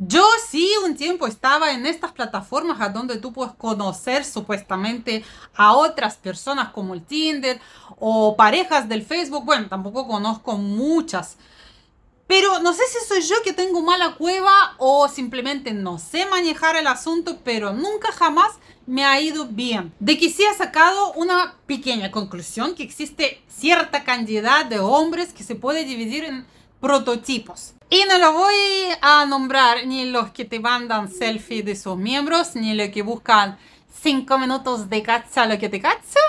Yo sí un tiempo estaba en estas plataformas a donde tú puedes conocer supuestamente a otras personas como el Tinder o parejas del Facebook. Bueno, tampoco conozco muchas. Pero no sé si soy yo que tengo mala cueva o simplemente no sé manejar el asunto, pero nunca jamás me ha ido bien. De que sí he sacado una pequeña conclusión que existe cierta cantidad de hombres que se puede dividir en prototipos. Y no lo voy a nombrar ni los que te mandan selfies de sus miembros, ni los que buscan 5 minutos de cacha lo que te cacha.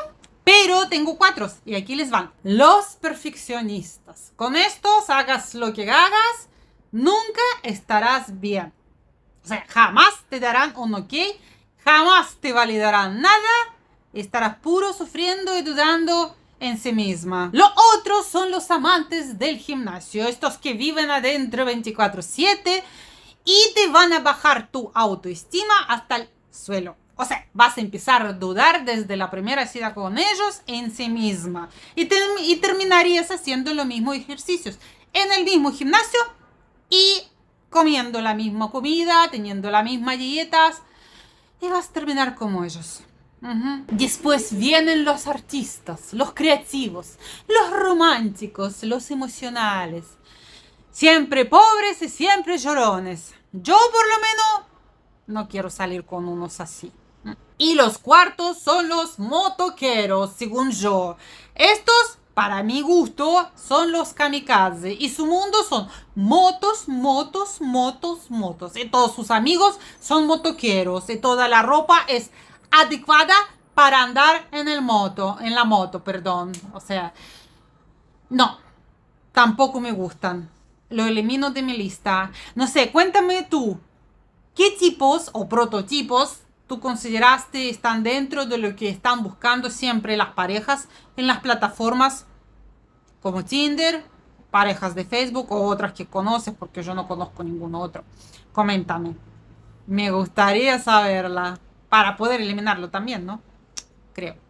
Pero tengo cuatro y aquí les van. Los perfeccionistas. Con estos hagas lo que hagas, nunca estarás bien. O sea, jamás te darán un ok, jamás te validarán nada. Estarás puro sufriendo y dudando en sí misma. Lo otro son los amantes del gimnasio, estos que viven adentro 24/7 y te van a bajar tu autoestima hasta el suelo. O sea, vas a empezar a dudar desde la primera cita con ellos en sí misma. Y, y terminarías haciendo los mismos ejercicios en el mismo gimnasio y comiendo la misma comida, teniendo las mismas dietas. Y vas a terminar como ellos. Después vienen los artistas, los creativos, los románticos, los emocionales. Siempre pobres y siempre llorones. Yo por lo menos no quiero salir con unos así. Y los cuartos son los motoqueros, según yo. Estos, para mi gusto, son los kamikaze. Y su mundo son motos, motos, motos, motos. Y todos sus amigos son motoqueros. Y toda la ropa es adecuada para andar en el moto, en la moto, perdón. O sea, no, tampoco me gustan. Lo elimino de mi lista. No sé, cuéntame tú, ¿qué tipos o prototipos tú consideraste están dentro de lo que están buscando siempre las parejas en las plataformas como Tinder, parejas de Facebook o otras que conoces, porque yo no conozco ningún otro? Coméntame. Me gustaría saberla para poder eliminarlo también, ¿no? Creo.